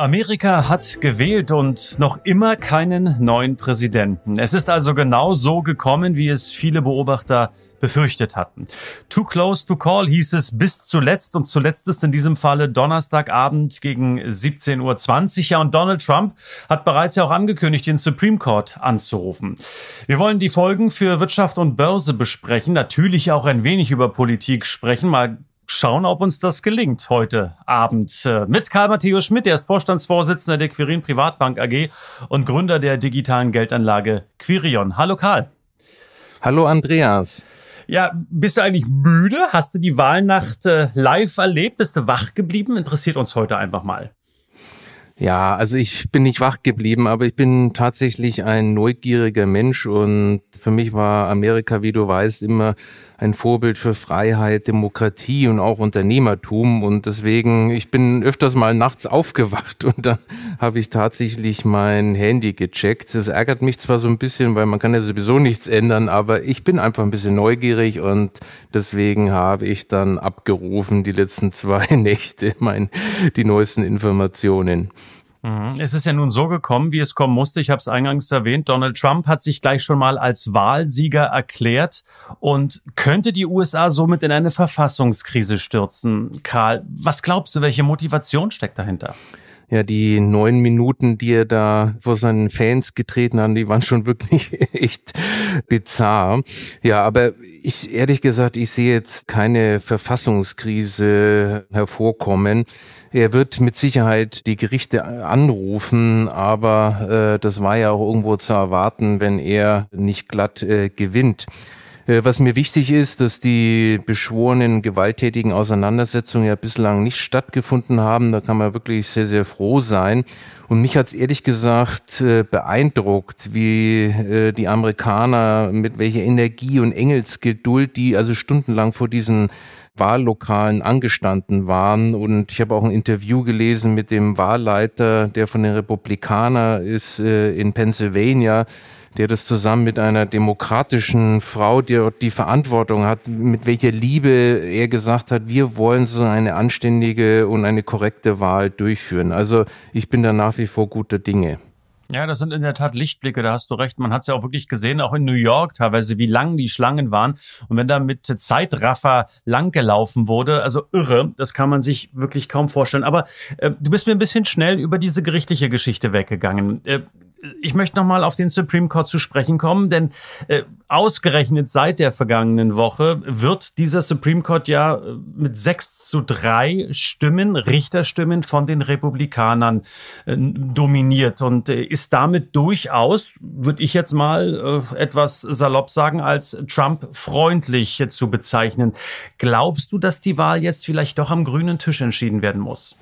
Amerika hat gewählt und noch immer keinen neuen Präsidenten. Es ist also genau so gekommen, wie es viele Beobachter befürchtet hatten. Too close to call hieß es bis zuletzt und zuletzt ist in diesem Falle Donnerstagabend gegen 17.20 Uhr. Ja, und Donald Trump hat bereits ja auch angekündigt, den Supreme Court anzurufen. Wir wollen die Folgen für Wirtschaft und Börse besprechen, natürlich auch ein wenig über Politik sprechen, mal schauen, ob uns das gelingt heute Abend. Äh, mit Karl Matthäus Schmidt, er ist Vorstandsvorsitzender der Quirin Privatbank AG und Gründer der digitalen Geldanlage Quirion. Hallo Karl. Hallo Andreas. Ja, bist du eigentlich müde? Hast du die Wahlnacht äh, live erlebt? Bist du wach geblieben? Interessiert uns heute einfach mal. Ja, also ich bin nicht wach geblieben, aber ich bin tatsächlich ein neugieriger Mensch und für mich war Amerika, wie du weißt, immer ein Vorbild für Freiheit, Demokratie und auch Unternehmertum und deswegen, ich bin öfters mal nachts aufgewacht und dann habe ich tatsächlich mein Handy gecheckt. Das ärgert mich zwar so ein bisschen, weil man kann ja sowieso nichts ändern, aber ich bin einfach ein bisschen neugierig und deswegen habe ich dann abgerufen die letzten zwei Nächte mein, die neuesten Informationen. Mhm. Es ist ja nun so gekommen, wie es kommen musste. Ich habe es eingangs erwähnt. Donald Trump hat sich gleich schon mal als Wahlsieger erklärt und könnte die USA somit in eine Verfassungskrise stürzen. Karl, was glaubst du, welche Motivation steckt dahinter? ja, die neun Minuten, die er da vor seinen Fans getreten hat, die waren schon wirklich echt bizarr. Ja, aber ich, ehrlich gesagt, ich sehe jetzt keine Verfassungskrise hervorkommen. Er wird mit Sicherheit die Gerichte äh, anrufen, aber äh, das war ja auch irgendwo zu erwarten, wenn er nicht glatt äh, gewinnt. Äh, was mir wichtig ist, dass die beschworenen gewalttätigen Auseinandersetzungen ja bislang nicht stattgefunden haben. Da kann man wirklich sehr, sehr froh sein. Und mich hat es ehrlich gesagt äh, beeindruckt, wie die Amerikaner mit welcher Energie und Engelsgeduld die also stundenlang vor diesen Wahllokalen angestanden waren. Und ich habe auch ein Interview gelesen mit dem Wahlleiter, der von den Republikanern ist äh, in Pennsylvania, der das zusammen mit einer demokratischen Frau, die dort die Verantwortung hat, mit welcher Liebe er gesagt hat, wir wollen so eine anständige und eine korrekte Wahl durchführen. Also ich bin da nach wie vor guter Dinge. Ja, das sind in der Tat Lichtblicke, da hast du recht. Man hat es ja auch wirklich gesehen, auch in New York teilweise, wie lang die Schlangen waren. Und wenn da mit Zeitraffer langgelaufen wurde, also irre, das kann man sich wirklich kaum vorstellen. Aber äh, du bist mir ein bisschen schnell über diese gerichtliche Geschichte weggegangen. Äh, ich möchte nochmal auf den Supreme Court zu sprechen kommen, denn äh, ausgerechnet seit der vergangenen Woche wird dieser Supreme Court ja äh, mit sechs zu drei Stimmen, Richterstimmen von den Republikanern äh, dominiert und äh, ist damit durchaus, würde ich jetzt mal äh, etwas salopp sagen, als Trump-freundlich zu bezeichnen. Glaubst du, dass die Wahl jetzt vielleicht doch am grünen Tisch entschieden werden muss?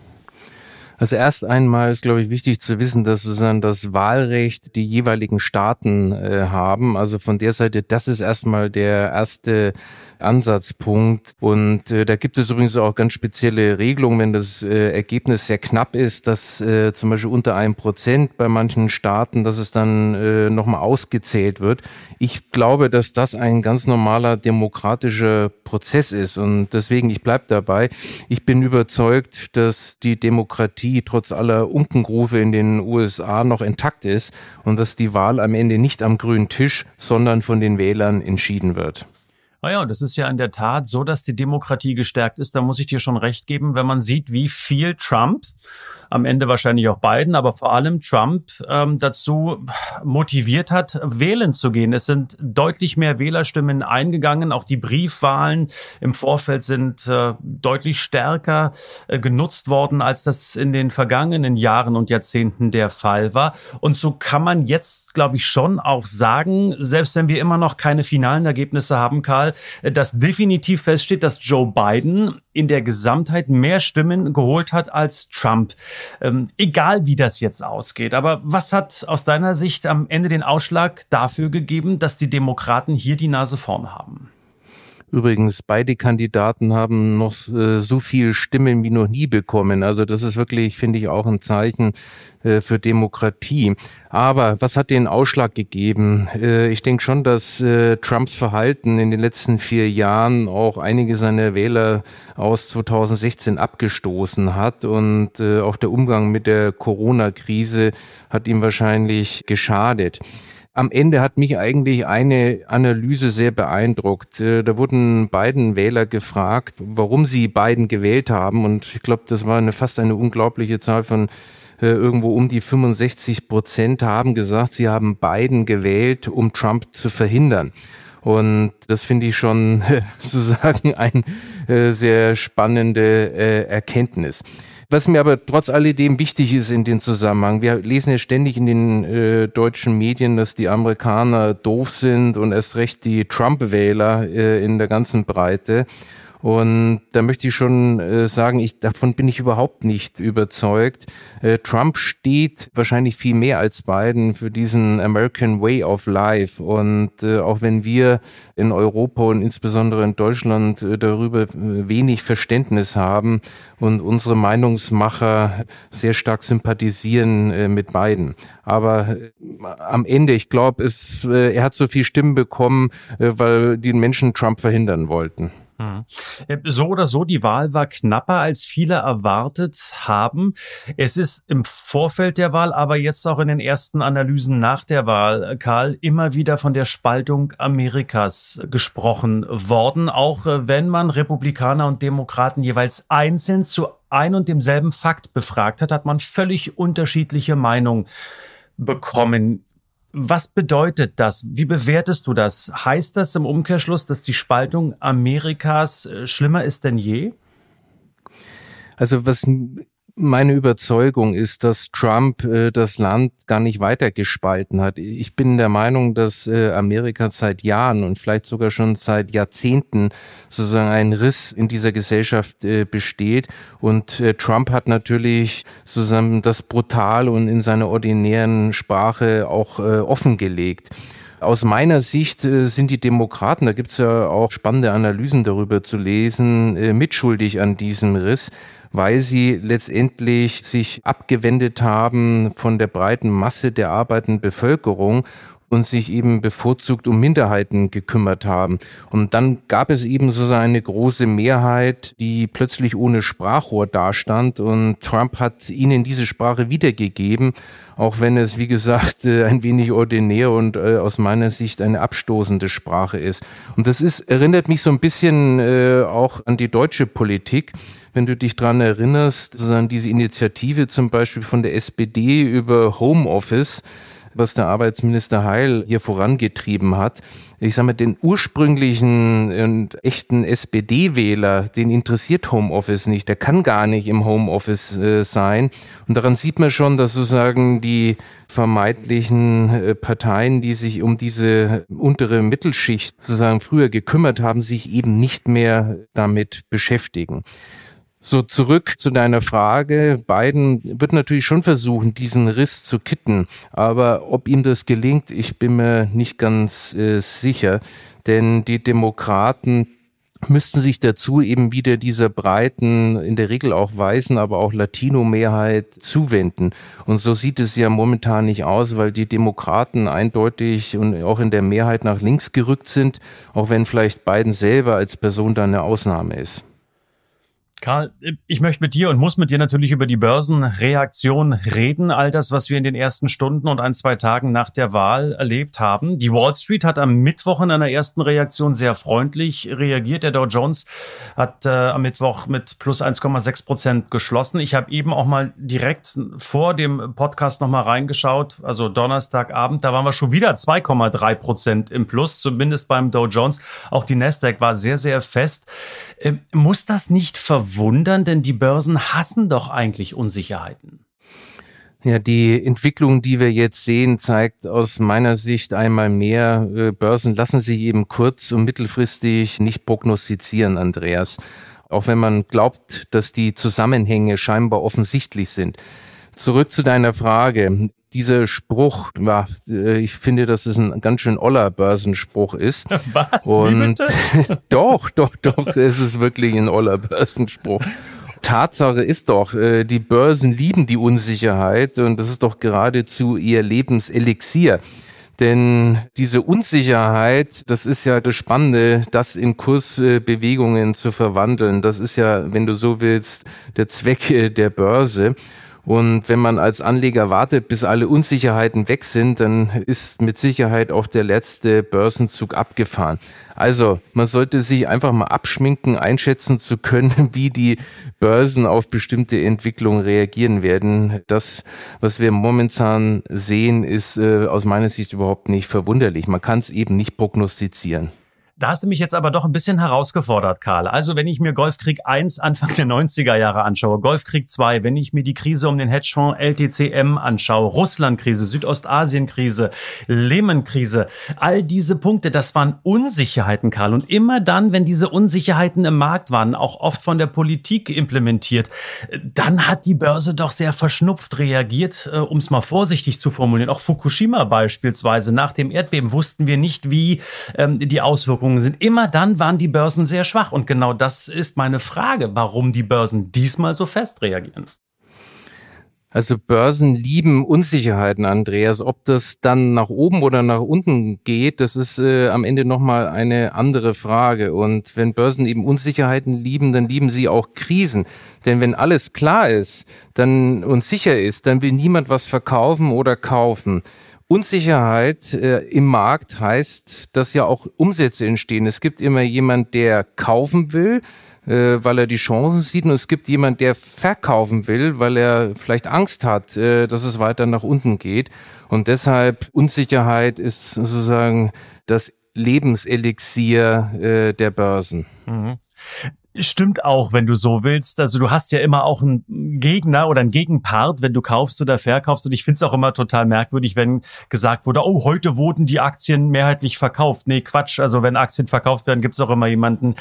Also erst einmal ist, glaube ich, wichtig zu wissen, dass sozusagen das Wahlrecht die jeweiligen Staaten äh, haben. Also von der Seite, das ist erstmal der erste Ansatzpunkt. Und äh, da gibt es übrigens auch ganz spezielle Regelungen, wenn das äh, Ergebnis sehr knapp ist, dass äh, zum Beispiel unter einem Prozent bei manchen Staaten, dass es dann äh, nochmal ausgezählt wird. Ich glaube, dass das ein ganz normaler demokratischer Prozess ist. Und deswegen, ich bleib dabei. Ich bin überzeugt, dass die Demokratie Demokratie trotz aller Unkenrufe in den USA noch intakt ist und dass die Wahl am Ende nicht am grünen Tisch, sondern von den Wählern entschieden wird. Naja, ah und das ist ja in der Tat so, dass die Demokratie gestärkt ist. Da muss ich dir schon recht geben, wenn man sieht, wie viel Trump am Ende wahrscheinlich auch Biden, aber vor allem Trump ähm, dazu motiviert hat, wählen zu gehen. Es sind deutlich mehr Wählerstimmen eingegangen. Auch die Briefwahlen im Vorfeld sind äh, deutlich stärker äh, genutzt worden, als das in den vergangenen Jahren und Jahrzehnten der Fall war. Und so kann man jetzt, glaube ich, schon auch sagen, selbst wenn wir immer noch keine finalen Ergebnisse haben, Karl, äh, dass definitiv feststeht, dass Joe Biden in der Gesamtheit mehr Stimmen geholt hat als Trump. Ähm, egal wie das jetzt ausgeht, aber was hat aus deiner Sicht am Ende den Ausschlag dafür gegeben, dass die Demokraten hier die Nase vorn haben? Übrigens, beide Kandidaten haben noch äh, so viel Stimmen wie noch nie bekommen. Also das ist wirklich, finde ich, auch ein Zeichen äh, für Demokratie. Aber was hat den Ausschlag gegeben? Äh, ich denke schon, dass äh, Trumps Verhalten in den letzten vier Jahren auch einige seiner Wähler aus 2016 abgestoßen hat. Und äh, auch der Umgang mit der Corona-Krise hat ihm wahrscheinlich geschadet am Ende hat mich eigentlich eine Analyse sehr beeindruckt. Äh, da wurden beiden Wähler gefragt, warum sie beiden gewählt haben. Und ich glaube, das war eine, fast eine unglaubliche Zahl von äh, irgendwo um die 65 Prozent haben gesagt, sie haben beiden gewählt, um Trump zu verhindern. Und das finde ich schon sozusagen ein äh, sehr spannende äh, Erkenntnis. Was mir aber trotz alledem wichtig ist in dem Zusammenhang, wir lesen ja ständig in den äh, deutschen Medien, dass die Amerikaner doof sind und erst recht die Trump-Wähler äh, in der ganzen Breite. Und da möchte ich schon äh, sagen, ich, davon bin ich überhaupt nicht überzeugt. Äh, Trump steht wahrscheinlich viel mehr als Biden für diesen American Way of Life. Und äh, auch wenn wir in Europa und insbesondere in Deutschland äh, darüber äh, wenig Verständnis haben und unsere Meinungsmacher sehr stark sympathisieren äh, mit Biden. Aber am Ende, ich glaube, er hat so viel Stimmen bekommen, weil die Menschen Trump verhindern wollten. Äh, so oder so, die Wahl war knapper, als viele erwartet haben. Es ist im Vorfeld der Wahl, aber jetzt auch in den ersten Analysen nach der Wahl, äh, Karl, immer wieder von der Spaltung Amerikas gesprochen worden, auch äh, wenn man Republikaner und Demokraten jeweils einzeln zu ein und demselben Fakt befragt hat, hat man völlig unterschiedliche Meinungen bekommen. Was bedeutet das? Wie bewertest du das? Heißt das im Umkehrschluss, dass die Spaltung Amerikas äh, schlimmer ist denn je? Also was meine Überzeugung ist, dass Trump äh, das Land gar nicht weiter gespalten hat. Ich bin der Meinung, dass äh, Amerika seit Jahren und vielleicht sogar schon seit Jahrzehnten sozusagen ein Riss in dieser Gesellschaft äh, besteht. Und äh, Trump hat natürlich sozusagen das brutal und in seiner ordinären Sprache auch äh, offengelegt. Aus meiner Sicht äh, sind die Demokraten, da gibt's ja auch spannende Analysen darüber zu lesen, äh, mitschuldig an diesem Riss weil sie letztendlich sich abgewendet haben von der breiten Masse der arbeitenden Bevölkerung und sich eben bevorzugt um Minderheiten gekümmert haben. Und dann gab es eben so eine große Mehrheit, die plötzlich ohne Sprachrohr dastand und Trump hat ihnen diese Sprache wiedergegeben, auch wenn es, wie gesagt, äh, ein wenig ordinär und äh, aus meiner Sicht eine abstoßende Sprache ist. Und das ist, erinnert mich so ein bisschen äh, auch an die deutsche Politik wenn du dich dran erinnerst, sondern diese Initiative zum Beispiel von der SPD über Homeoffice, was der Arbeitsminister Heil hier vorangetrieben hat. Ich sage mal, den ursprünglichen und echten SPD-Wähler, den interessiert Homeoffice nicht. Der kann gar nicht im Homeoffice äh, sein. Und daran sieht man schon, dass sozusagen die vermeintlichen äh, Parteien, die sich um diese untere Mittelschicht sozusagen früher gekümmert haben, sich eben nicht mehr damit beschäftigen. So zurück zu deiner Frage. Biden wird natürlich schon versuchen, diesen Riss zu kitten. Aber ob ihm das gelingt, ich bin mir nicht ganz äh, sicher. Denn die Demokraten müssten sich dazu eben wieder dieser breiten, in der Regel auch weißen, aber auch Latino-Mehrheit zuwenden. Und so sieht es ja momentan nicht aus, weil die Demokraten eindeutig und auch in der Mehrheit nach links gerückt sind, auch wenn vielleicht Biden selber als Person da eine Ausnahme ist. Karl, ich möchte mit dir und muss mit dir natürlich über die Börsenreaktion reden. All das, was wir in den ersten Stunden und ein, zwei Tagen nach der Wahl erlebt haben. Die Wall Street hat am Mittwoch in einer ersten Reaktion sehr freundlich reagiert. Der Dow Jones hat äh, am Mittwoch mit plus 1,6 Prozent geschlossen. Ich habe eben auch mal direkt vor dem Podcast nochmal reingeschaut. Also Donnerstagabend, da waren wir schon wieder 2,3 Prozent im Plus, zumindest beim Dow Jones. Auch die Nasdaq war sehr, sehr fest. Ähm, muss das nicht verwirren? wundern, denn die Börsen hassen doch eigentlich Unsicherheiten. Ja, die Entwicklung, die wir jetzt sehen, zeigt aus meiner Sicht einmal mehr, äh, Börsen lassen sich eben kurz- und mittelfristig nicht prognostizieren, Andreas. Auch wenn man glaubt, dass die Zusammenhänge scheinbar offensichtlich sind. Zurück zu deiner Frage. Dieser Spruch, äh, ich finde, dass es ein ganz schön oller Börsenspruch ist. Was? Und doch, doch, doch, es ist wirklich ein oller Börsenspruch. Tatsache ist doch, äh, die Börsen lieben die Unsicherheit und das ist doch geradezu ihr Lebenselixier. Denn diese Unsicherheit, das ist ja das Spannende, das in Kursbewegungen zu verwandeln. Das ist ja, wenn du so willst, der Zweck äh, der Börse. Und wenn man als Anleger wartet, bis alle Unsicherheiten weg sind, dann ist mit Sicherheit auch der letzte Börsenzug abgefahren. Also man sollte sich einfach mal abschminken, einschätzen zu können, wie die Börsen auf bestimmte Entwicklungen reagieren werden. Das, was wir momentan sehen, ist äh, aus meiner Sicht überhaupt nicht verwunderlich. Man kann es eben nicht prognostizieren. Da hast du mich jetzt aber doch ein bisschen herausgefordert, Karl. Also wenn ich mir Golfkrieg 1 Anfang der 90er Jahre anschaue, Golfkrieg 2, wenn ich mir die Krise um den Hedgefonds LTCM anschaue, Russlandkrise, Südostasienkrise, lehman all diese Punkte, das waren Unsicherheiten, Karl. Und immer dann, wenn diese Unsicherheiten im Markt waren, auch oft von der Politik implementiert, dann hat die Börse doch sehr verschnupft reagiert, äh, um es mal vorsichtig zu formulieren. Auch Fukushima beispielsweise. Nach dem Erdbeben wussten wir nicht, wie ähm, die Auswirkungen Schwankungen sind. Immer dann waren die Börsen sehr schwach. Und genau das ist meine Frage, warum die Börsen diesmal so fest reagieren. Also Börsen lieben Unsicherheiten, Andreas. Ob das dann nach oben oder nach unten geht, das ist äh, am Ende nochmal eine andere Frage. Und wenn Börsen eben Unsicherheiten lieben, dann lieben sie auch Krisen. Denn wenn alles klar ist dann, und sicher ist, dann will niemand was verkaufen oder kaufen. Unsicherheit äh, im Markt heißt, dass ja auch Umsätze entstehen. Es gibt immer jemand, der kaufen will, äh, weil er die Chancen sieht, und es gibt jemand, der verkaufen will, weil er vielleicht Angst hat, äh, dass es weiter nach unten geht. Und deshalb Unsicherheit ist sozusagen das Lebenselixier äh, der Börsen. Mhm. Stimmt auch, wenn du so willst. Also du hast ja immer auch einen Gegner oder einen Gegenpart, wenn du kaufst oder verkaufst. Und ich finde es auch immer total merkwürdig, wenn gesagt wurde, oh, heute wurden die Aktien mehrheitlich verkauft. Nee, Quatsch. Also wenn Aktien verkauft werden, gibt es auch immer jemanden,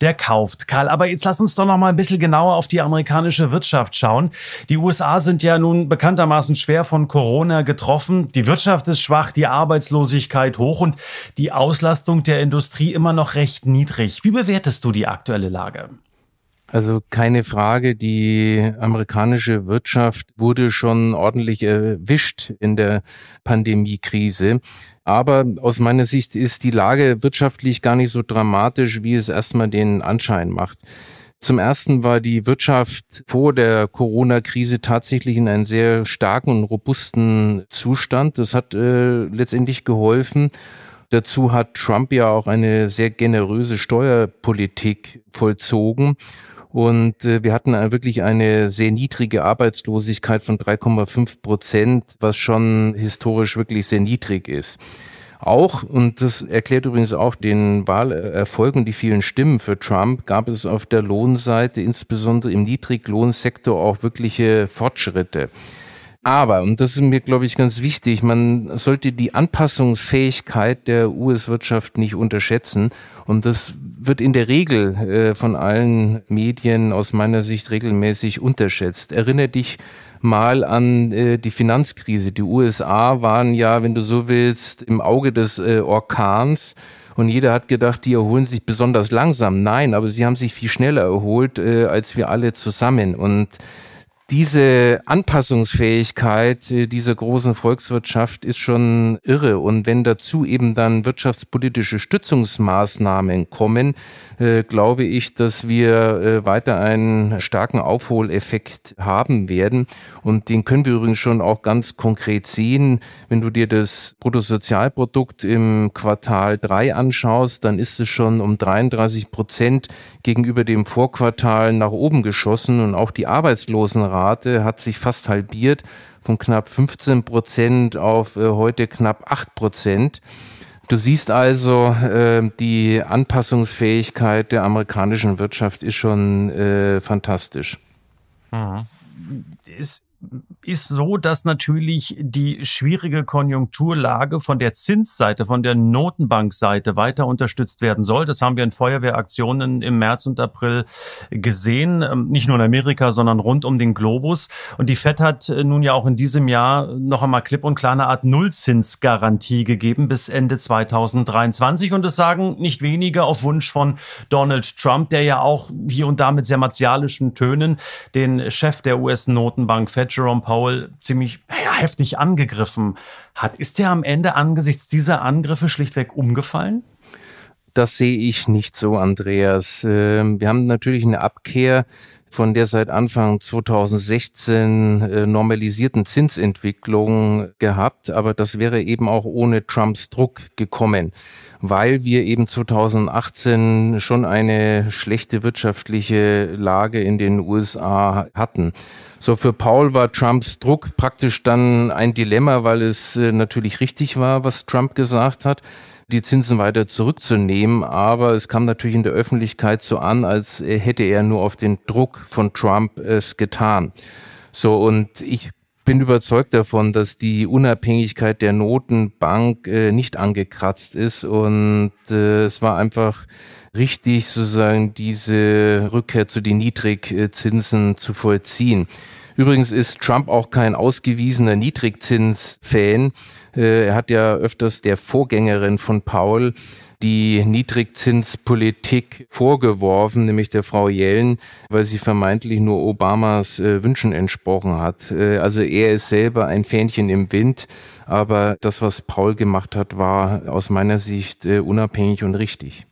der kauft. Karl, aber jetzt lass uns doch noch mal ein bisschen genauer auf die amerikanische Wirtschaft schauen. Die USA sind ja nun bekanntermaßen schwer von Corona getroffen. Die Wirtschaft ist schwach, die Arbeitslosigkeit hoch und die Auslastung der Industrie immer noch recht niedrig. Wie bewertest du die aktuelle Lage? Frage. Also keine Frage, die amerikanische Wirtschaft wurde schon ordentlich erwischt in der Pandemiekrise. Aber aus meiner Sicht ist die Lage wirtschaftlich gar nicht so dramatisch, wie es erstmal den Anschein macht. Zum Ersten war die Wirtschaft vor der Corona-Krise tatsächlich in einem sehr starken und robusten Zustand. Das hat äh, letztendlich geholfen. Dazu hat Trump ja auch eine sehr generöse Steuerpolitik vollzogen. Und äh, wir hatten wirklich eine sehr niedrige Arbeitslosigkeit von 3,5 Prozent, was schon historisch wirklich sehr niedrig ist. Auch, und das erklärt übrigens auch den Wahlerfolgen, die vielen Stimmen für Trump, gab es auf der Lohnseite, insbesondere im Niedriglohnsektor, auch wirkliche Fortschritte. Aber, und das ist mir, glaube ich, ganz wichtig, man sollte die Anpassungsfähigkeit der US-Wirtschaft nicht unterschätzen. Und das wird in der Regel äh, von allen Medien aus meiner Sicht regelmäßig unterschätzt. Erinnere dich mal an äh, die Finanzkrise. Die USA waren ja, wenn du so willst, im Auge des äh, Orkans. Und jeder hat gedacht, die erholen sich besonders langsam. Nein, aber sie haben sich viel schneller erholt äh, als wir alle zusammen. Und diese Anpassungsfähigkeit äh, dieser großen Volkswirtschaft ist schon irre. Und wenn dazu eben dann wirtschaftspolitische Stützungsmaßnahmen kommen, äh, glaube ich, dass wir äh, weiter einen starken Aufholeffekt haben werden. Und den können wir übrigens schon auch ganz konkret sehen. Wenn du dir das Bruttosozialprodukt im Quartal 3 anschaust, dann ist es schon um 33 Prozent gegenüber dem Vorquartal nach oben geschossen und auch die Arbeitslosenrate Suizidrate hat sich fast halbiert von knapp 15 Prozent auf äh, heute knapp 8 Prozent. Du siehst also, äh, die Anpassungsfähigkeit der amerikanischen Wirtschaft ist schon äh, fantastisch. Mhm. Ist, ist so, dass natürlich die schwierige Konjunkturlage von der Zinsseite, von der Notenbankseite weiter unterstützt werden soll. Das haben wir in Feuerwehraktionen im März und April gesehen, ähm, nicht nur in Amerika, sondern rund um den Globus. Und die Fed hat äh, nun ja auch in diesem Jahr noch einmal klipp und klar eine Art Nullzinsgarantie gegeben bis Ende 2023. Und das sagen nicht wenige auf Wunsch von Donald Trump, der ja auch hier und da mit sehr martialischen Tönen den Chef der US-Notenbank Fed Jerome Paul ziemlich ja, heftig angegriffen hat. Ist er am Ende angesichts dieser Angriffe schlichtweg umgefallen? Das sehe ich nicht so, Andreas. Ähm, wir haben natürlich eine Abkehr von der seit Anfang 2016 äh, normalisierten Zinsentwicklung gehabt, aber das wäre eben auch ohne Trumps Druck gekommen, weil wir eben 2018 schon eine schlechte wirtschaftliche Lage in den USA hatten. So für Paul war Trumps Druck praktisch dann ein Dilemma, weil es äh, natürlich richtig war, was Trump gesagt hat die Zinsen weiter zurückzunehmen. Aber es kam natürlich in der Öffentlichkeit so an, als äh, hätte er nur auf den Druck von Trump äh, es getan. So, und ich bin überzeugt davon, dass die Unabhängigkeit der Notenbank äh, nicht angekratzt ist und äh, es war einfach richtig, sozusagen diese Rückkehr zu den Niedrigzinsen zu vollziehen. Übrigens ist Trump auch kein ausgewiesener Niedrigzinsfan. Äh, er hat ja öfters der Vorgängerin von Paul die Niedrigzinspolitik vorgeworfen, nämlich der Frau Yellen, weil sie vermeintlich nur Obamas äh, Wünschen entsprochen hat. Äh, also er ist selber ein Fähnchen im Wind, aber das, was Paul gemacht hat, war aus meiner Sicht äh, unabhängig und richtig.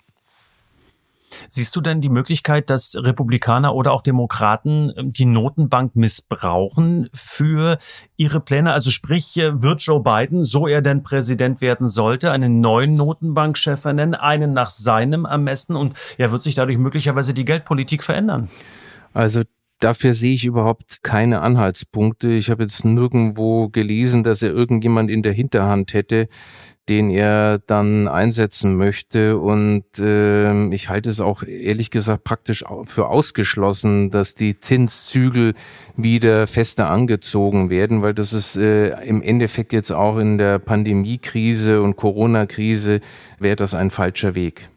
Siehst du denn die Möglichkeit, dass Republikaner oder auch Demokraten ähm, die Notenbank missbrauchen für ihre Pläne? Also sprich, äh, wird Joe Biden, so er denn Präsident werden sollte, einen neuen Notenbankchef ernennen, einen nach seinem Ermessen und er wird sich dadurch möglicherweise die Geldpolitik verändern? Also Dafür sehe ich überhaupt keine Anhaltspunkte. Ich habe jetzt nirgendwo gelesen, dass er irgendjemand in der Hinterhand hätte, den er dann einsetzen möchte. Und äh, ich halte es auch ehrlich gesagt praktisch für ausgeschlossen, dass die Zinszügel wieder fester angezogen werden, weil das ist äh, im Endeffekt jetzt auch in der Pandemiekrise und Corona-Krise wäre das ein falscher Weg.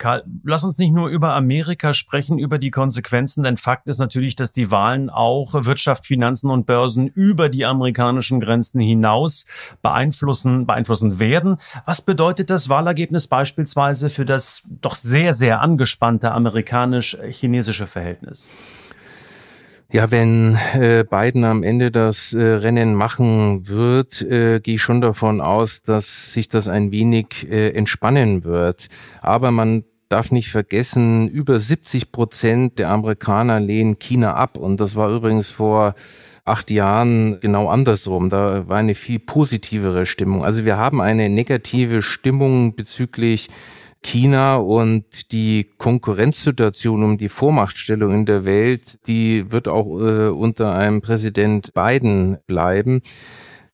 Karl, lass uns nicht nur über Amerika sprechen, über die Konsequenzen, denn Fakt ist natürlich, dass die Wahlen auch Wirtschaft, Finanzen und Börsen über die amerikanischen Grenzen hinaus beeinflussen, beeinflussen werden. Was bedeutet das Wahlergebnis beispielsweise für das doch sehr, sehr angespannte amerikanisch-chinesische Verhältnis? Ja, wenn äh, Biden am Ende das äh, Rennen machen wird, äh, gehe ich schon davon aus, dass sich das ein wenig äh, entspannen wird. Aber man darf nicht vergessen, über 70 Prozent der Amerikaner lehnen China ab. Und das war übrigens vor acht Jahren genau andersrum. Da war eine viel positivere Stimmung. Also wir haben eine negative Stimmung bezüglich China und die Konkurrenzsituation um die Vormachtstellung in der Welt, die wird auch äh, unter einem Präsident Biden bleiben.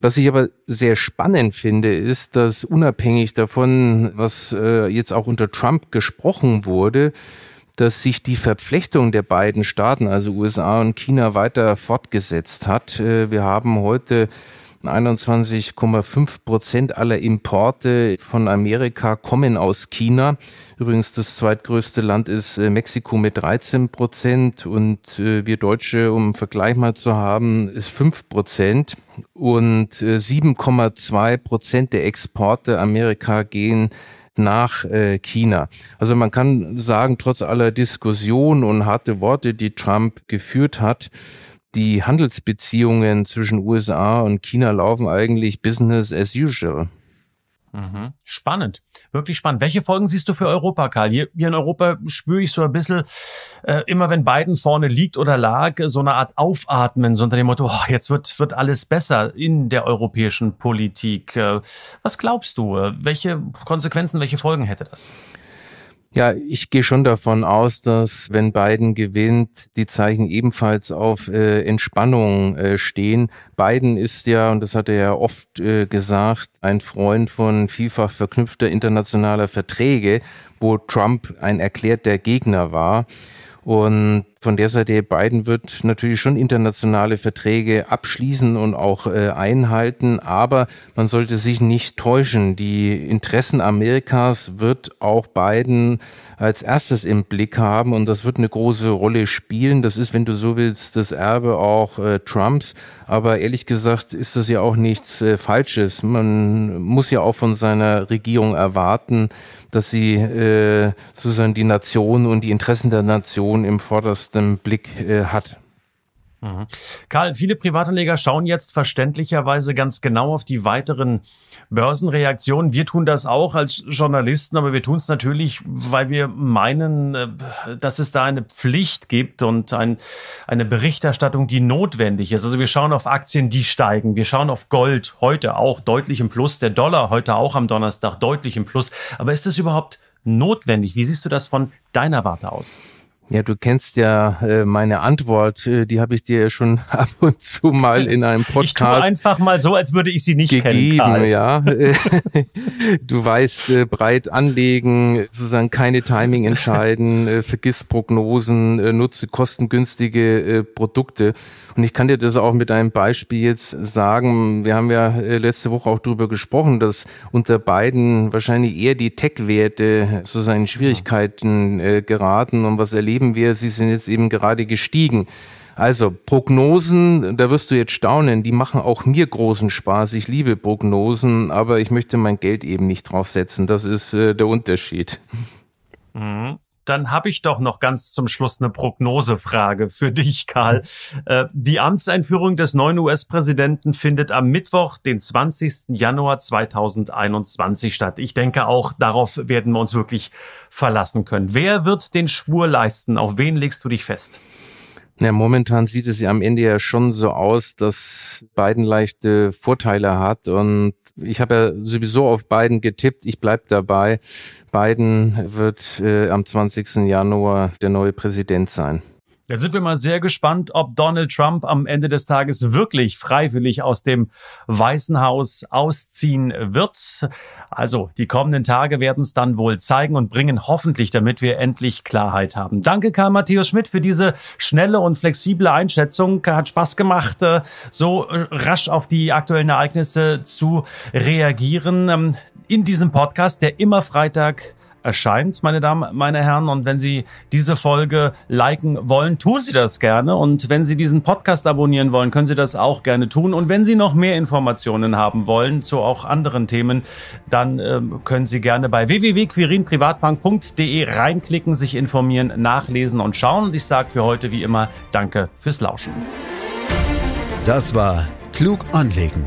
Was ich aber sehr spannend finde, ist, dass unabhängig davon, was äh, jetzt auch unter Trump gesprochen wurde, dass sich die Verflechtung der beiden Staaten, also USA und China, weiter fortgesetzt hat. Äh, wir haben heute 21,5 Prozent aller Importe von Amerika kommen aus China. Übrigens das zweitgrößte Land ist äh, Mexiko mit 13 Prozent und äh, wir Deutsche, um einen Vergleich mal zu haben, ist 5 Prozent. Und 7,2 äh, Prozent der Exporte Amerika gehen nach China. Also man kann sagen, trotz aller Diskussion und harte Worte, die Trump geführt hat, die Handelsbeziehungen zwischen USA und China laufen eigentlich Business as usual. Mhm. Spannend, wirklich spannend. Welche Folgen siehst du für Europa, Karl? Hier, hier in Europa spüre ich so ein bisschen, äh, immer wenn Biden vorne liegt oder lag, so eine Art Aufatmen, so unter dem Motto, oh, jetzt wird, wird alles besser in der europäischen Politik. Äh, was glaubst du? Äh, welche Konsequenzen, welche Folgen hätte das? Ja, ich gehe schon davon aus, dass wenn Biden gewinnt, die Zeichen ebenfalls auf äh, Entspannung äh, stehen. Biden ist ja, und das hat er ja oft äh, gesagt, ein Freund von vielfach verknüpfter internationaler Verträge, wo Trump ein erklärter Gegner war. Und von der Seite Biden wird natürlich schon internationale Verträge abschließen und auch äh, einhalten, aber man sollte sich nicht täuschen. Die Interessen Amerikas wird auch Biden als erstes im Blick haben und das wird eine große Rolle spielen. Das ist, wenn du so willst, das Erbe auch äh, Trumps. Aber ehrlich gesagt ist das ja auch nichts äh, Falsches. Man muss ja auch von seiner Regierung erwarten, dass sie äh, sozusagen die Nation und die Interessen der Nation im Vordersten im Blick äh, hat. Mhm. Karl, viele Privatanleger schauen jetzt verständlicherweise ganz genau auf die weiteren Börsenreaktionen. Wir tun das auch als Journalisten, aber wir tun es natürlich, weil wir meinen, äh, dass es da eine Pflicht gibt und ein, eine Berichterstattung, die notwendig ist. Also wir schauen auf Aktien, die steigen. Wir schauen auf Gold heute auch deutlich im Plus. Der Dollar heute auch am Donnerstag deutlich im Plus. Aber ist das überhaupt notwendig? Wie siehst du das von deiner Warte aus? Ja, du kennst ja äh, meine Antwort, äh, die habe ich dir ja schon ab und zu mal in einem Podcast. Ich tue einfach mal so, als würde ich sie nicht gegeben, kennen. Gegeben, ja. du weißt, äh, breit anlegen, sozusagen keine Timing entscheiden, äh, vergiss Prognosen, äh, nutze kostengünstige äh, Produkte. Und ich kann dir das auch mit einem Beispiel jetzt sagen. Wir haben ja äh, letzte Woche auch darüber gesprochen, dass unter beiden wahrscheinlich eher die Tech-Werte äh, sozusagen in Schwierigkeiten äh, geraten und was erleben erleben wir, sie sind jetzt eben gerade gestiegen. Also Prognosen, da wirst du jetzt staunen, die machen auch mir großen Spaß. Ich liebe Prognosen, aber ich möchte mein Geld eben nicht draufsetzen. Das ist äh, der Unterschied. Mhm dann habe ich doch noch ganz zum Schluss eine Prognosefrage für dich, Karl. Äh, die Amtseinführung des neuen US-Präsidenten findet am Mittwoch, den 20. Januar 2021 statt. Ich denke auch, darauf werden wir uns wirklich verlassen können. Wer wird den Schwur leisten? Auf wen legst du dich fest? Ja, momentan sieht es ja am Ende ja schon so aus, dass Biden leichte Vorteile hat. Und ich habe ja sowieso auf Biden getippt. Ich bleibe dabei. Biden wird äh, am 20. Januar der neue Präsident sein. Jetzt sind wir mal sehr gespannt, ob Donald Trump am Ende des Tages wirklich freiwillig aus dem Weißen Haus ausziehen wird. Also die kommenden Tage werden es dann wohl zeigen und bringen hoffentlich, damit wir endlich Klarheit haben. Danke Karl Matthäus Schmidt für diese schnelle und flexible Einschätzung. Hat Spaß gemacht, äh, so äh, rasch auf die aktuellen Ereignisse zu reagieren. Ähm, in diesem Podcast, der immer Freitag erscheint, meine Damen, meine Herren. Und wenn Sie diese Folge liken wollen, tun Sie das gerne. Und wenn Sie diesen Podcast abonnieren wollen, können Sie das auch gerne tun. Und wenn Sie noch mehr Informationen haben wollen zu auch anderen Themen, dann ähm, können Sie gerne bei www.quirinprivatbank.de reinklicken, sich informieren, nachlesen und schauen. Und ich sage für heute wie immer Danke fürs Lauschen. Das war Klug anlegen